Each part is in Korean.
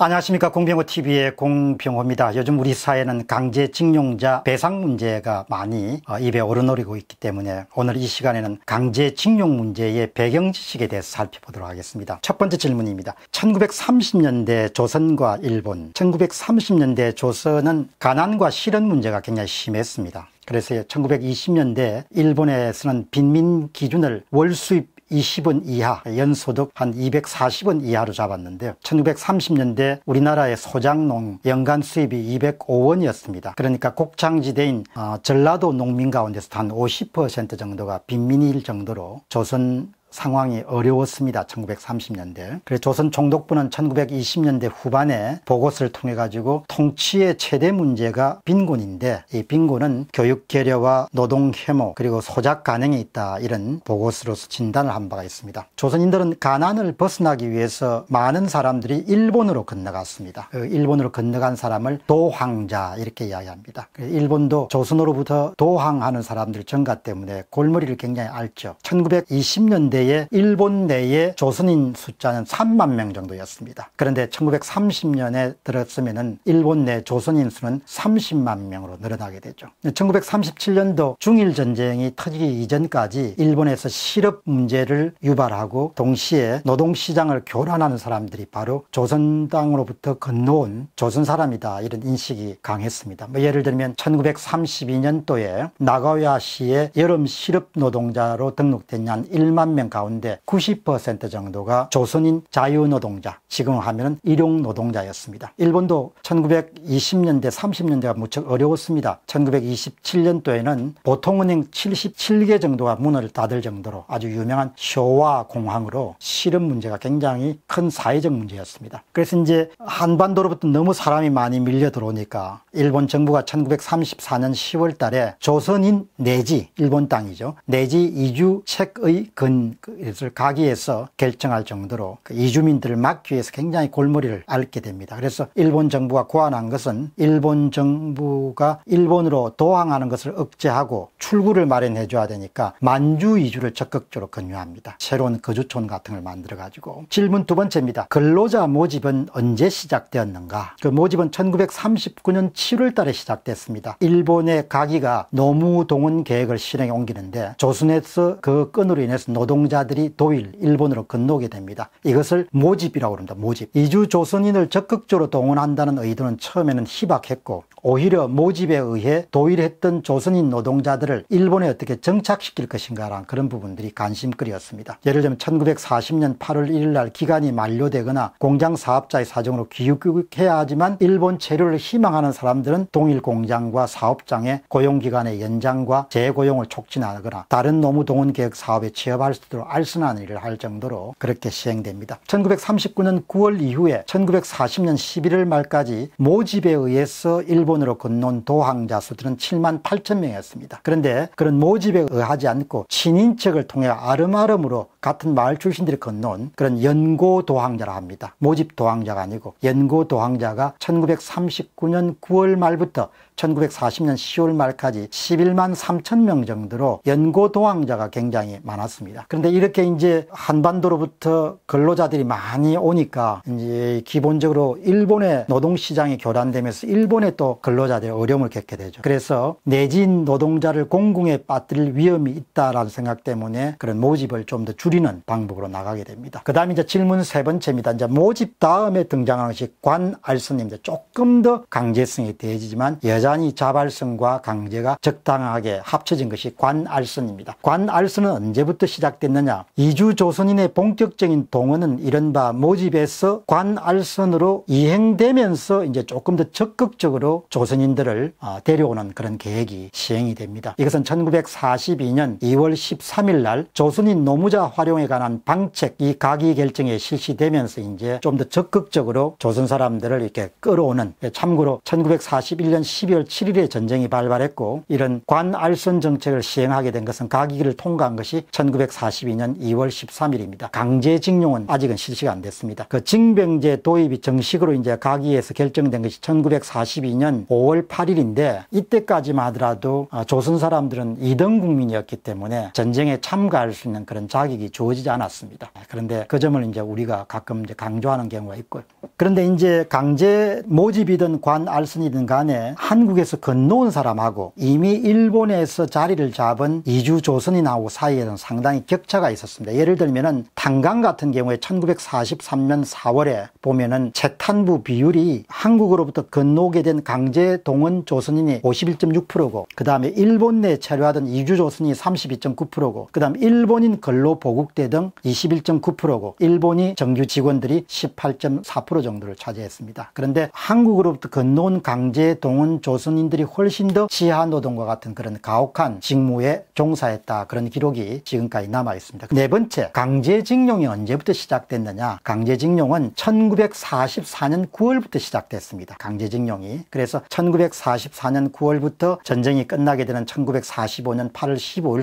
안녕하십니까 공병호TV의 공병호입니다. 요즘 우리 사회는 강제징용자 배상 문제가 많이 어, 입에 오르내리고 있기 때문에 오늘 이 시간에는 강제징용 문제의 배경 지식에 대해서 살펴보도록 하겠습니다. 첫 번째 질문입니다. 1930년대 조선과 일본 1930년대 조선은 가난과 실현 문제가 굉장히 심했습니다. 그래서 1920년대 일본에서는 빈민 기준을 월 수입 20원 이하, 연소득 한 240원 이하로 잡았는데요. 1930년대 우리나라의 소장농 연간 수입이 205원이었습니다. 그러니까 곡창지대인 어, 전라도 농민 가운데서 한50% 정도가 빈민일 정도로 조선 상황이 어려웠습니다. 1930년대. 그래서 조선 총독부는 1920년대 후반에 보고서를 통해 가지고 통치의 최대 문제가 빈곤인데 이 빈곤은 교육 계려와 노동 혐오 그리고 소작 가능이 있다 이런 보고서로서 진단을 한 바가 있습니다. 조선인들은 가난을 벗어나기 위해서 많은 사람들이 일본으로 건너갔습니다. 그 일본으로 건너간 사람을 도황자 이렇게 이야기합니다. 그 일본도 조선으로부터 도황하는 사람들 전가 때문에 골머리를 굉장히 앓죠. 1920년대 시대에 일본 내에 조선인 숫자는 3만 명 정도였습니다. 그런데 1930년에 들었으면 일본 내 조선인 수는 30만 명으로 늘어나게 되죠. 1937년도 중일전쟁이 터지기 이전까지 일본에서 실업 문제를 유발하고 동시에 노동시장을 교란하는 사람들이 바로 조선 당으로부터 건너온 조선 사람이다 이런 인식이 강했습니다. 뭐 예를 들면 1932년도에 나가야시의 여름 실업 노동자로 등록된 한 1만 명 있는 가운데 90% 정도가 조선인 자유노동자, 지금 하면은 일용노동자였습니다. 일본도 1920년대, 30년대가 무척 어려웠습니다. 1927년도에는 보통은행 77개 정도가 문을 닫을 정도로 아주 유명한 쇼와 공항으로 실업 문제가 굉장히 큰 사회적 문제였습니다. 그래서 이제 한반도로부터 너무 사람이 많이 밀려 들어오니까 일본 정부가 1934년 10월 달에 조선인 내지, 일본 땅이죠. 내지 이주 책의 근그 이것을 가기에서 결정할 정도로 그 이주민들을 막기 위해서 굉장히 골머리를 앓게 됩니다. 그래서 일본 정부가 고안한 것은 일본 정부가 일본으로 도항하는 것을 억제하고 출구를 마련해 줘야 되니까 만주 이주를 적극적으로 권유합니다. 새로운 거주촌 같은 걸 만들어 가지고 질문 두 번째입니다. 근로자 모집은 언제 시작되었는가? 그 모집은 1939년 7월 달에 시작됐습니다. 일본의 가기가 노무동원 계획을 실행에 옮기는데 조선에서 그끈으로 인해서 노동 노동자들이 도일, 일본으로 건너오게 됩니다. 이것을 모집이라고 합니다. 모집. 이주 조선인을 적극적으로 동원한다는 의도는 처음에는 희박했고 오히려 모집에 의해 도일했던 조선인 노동자들을 일본에 어떻게 정착시킬 것인가라는 그런 부분들이 관심거리였습니다. 예를 들면 1940년 8월 1일 날 기간이 만료되거나 공장 사업자의 사정으로 귀국해야 하지만 일본 체류를 희망하는 사람들은 동일 공장과 사업장의 고용기간의 연장과 재고용을 촉진하거나 다른 노무동원계획 사업에 취업할 수 있도록 것으로 알선한 일을 할 정도로 그렇게 시행됩니다. 1939년 9월 이후에 1940년 11월 말까지 모집에 의해서 일본으로 건너온 도항자 수들은 7만 8천 명이었습니다. 그런데 그런 모집에 의하지 않고 친인척을 통해 아름아름으로 같은 마을 출신들이 건너온 그런 연고 도항자라 합니다. 모집 도항자가 아니고 연고 도항자가 1939년 9월 말부터 1940년 10월 말까지 11만 3천 명 정도로 연고 도항자가 굉장히 많았습니다. 그런데 근데 이렇게 이제 한반도로부터 근로자들이 많이 오니까 이제 기본적으로 일본의 노동시장이 교란되면서 일본의 또 근로자들의 어려움을 겪게 되죠. 그래서 내진 노동자를 공공에 빠뜨릴 위험이 있다라는 생각 때문에 그런 모집을 좀 더 줄이는 방법으로 나가게 됩니다. 그 다음 에 이제 질문 세 번째입니다. 이제 모집 다음에 등장하는 것이 관알선입니다. 조금 더 강제성이 대해지지만 여전히 자발성과 강제가 적당하게 합쳐진 것이 관알선입니다. 관알선은 언제부터 시작됐나 않느냐. 이주 조선인의 본격적인 동원은 이른바 모집에서 관알선으로 이행되면서 이제 조금 더 적극적으로 조선인들을 아, 데려오는 그런 계획이 시행이 됩니다. 이것은 1942년 2월 13일 날 조선인 노무자 활용에 관한 방책 이 가기 결정에 실시되면서 이제 좀 더 적극적으로 조선 사람들을 이렇게 끌어오는 예, 참고로 1941년 12월 7일에 전쟁이 발발했고 이런 관알선 정책을 시행하게 된 것은 가기기를 통과한 것이 1941년 2022년 2월 13일입니다. 강제징용은 아직은 실시가 안 됐습니다. 그 징병제 도입이 정식으로 이제 가기에서 결정된 것이 1942년 5월 8일인데 이때까지만 하더라도 어, 조선 사람들은 이등 국민이었기 때문에 전쟁에 참가할 수 있는 그런 자격이 주어지지 않았습니다. 그런데 그 점을 이제 우리가 가끔 이제 강조하는 경우가 있고요. 그런데 이제 강제 모집이든 관 알선이든 간에 한국에서 건너온 사람하고 이미 일본에서 자리를 잡은 이주 조선인하고 사이에는 상당히 격차 절차가 있었습니다. 예를 들면은 탄광 같은 경우에 1943년 4월에 보면은 재탄부 비율이 한국으로부터 건너오게 된 강제 동원 조선인이 51.6%고 그다음에 일본 내 체류하던 이주 조선이 32.9%고 그다음 일본인 근로 보국대 등 21.9%고 일본이 정규 직원들이 18.4% 정도를 차지했습니다. 그런데 한국으로부터 건너온 강제 동원 조선인들이 훨씬 더 지하 노동과 같은 그런 가혹한 직무에 종사했다 그런 기록이 지금까지 남아 있습니다. 있습니다. 네 번째, 강제징용이 언제부터 시작됐느냐? 강제징용은 1944년 9월부터 시작됐습니다. 강제징용이. 그래서 1944년 9월부터 전쟁이 끝나게 되는 1945년 8월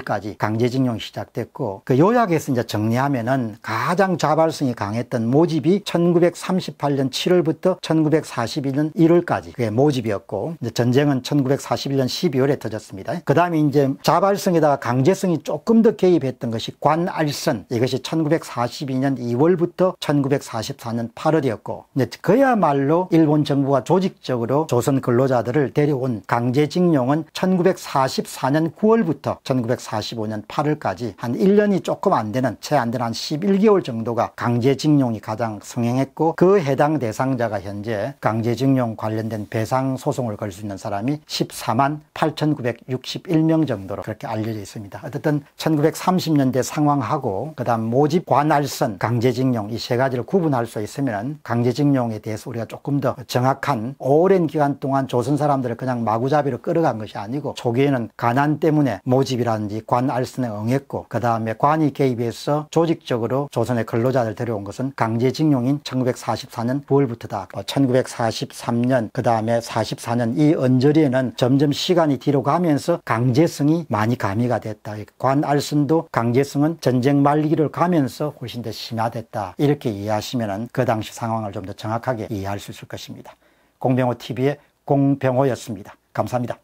15일까지 강제징용이 시작됐고 그 요약에서 이제 정리하면은 가장 자발성이 강했던 모집이 1938년 7월부터 1941년 1월까지 그게 모집이었고 전쟁은 1941년 12월에 터졌습니다. 그 다음에 이제 자발성에다가 강제성이 조금 더 개입했던 것이 관알선 이것이 1942년 2월부터 1944년 8월이었고 그야말로 일본 정부가 조직적으로 조선 근로자들을 데려온 강제징용은 1944년 9월부터 1945년 8월까지 한 1년이 조금 안 되는 채안 되는 한 11개월 정도가 강제징용이 가장 성행했고 그 해당 대상자가 현재 강제징용 관련된 배상 소송을 걸 수 있는 사람이 14만 8,961명 정도로 그렇게 알려져 있습니다. 어쨌든 1930년대 상황하고 그다음 모집 관할선 강제징용 이 세 가지를 구분할 수 있으면 강제징용에 대해서 우리가 조금 더 정확한 오랜 기간 동안 조선 사람들을 그냥 마구잡이로 끌어간 것이 아니고 초기에는 가난 때문에 모집이라든지 관알선에 응했고 그 다음에 관이 개입해서 조직적으로 조선의 근로자를 데려온 것은 강제징용인 1944년 9월부터다 1943년 그 다음에 44년 이 언저리에는 점점 시간이 뒤로 가면서 강제성이 많이 가미가 됐다 관알선도 강제성 상황은 전쟁 말기를 가면서 훨씬 더 심화됐다. 이렇게 이해하시면 그 당시 상황을 좀 더 정확하게 이해할 수 있을 것입니다. 공병호 TV의 공병호였습니다. 감사합니다.